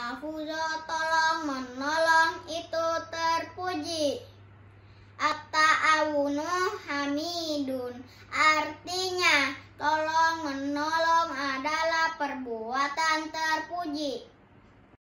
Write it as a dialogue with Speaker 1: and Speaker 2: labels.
Speaker 1: Mahuzo tolong menolong itu terpuji. Ata awunu hamidun. Artinya, tolong menolong adalah perbuatan terpuji.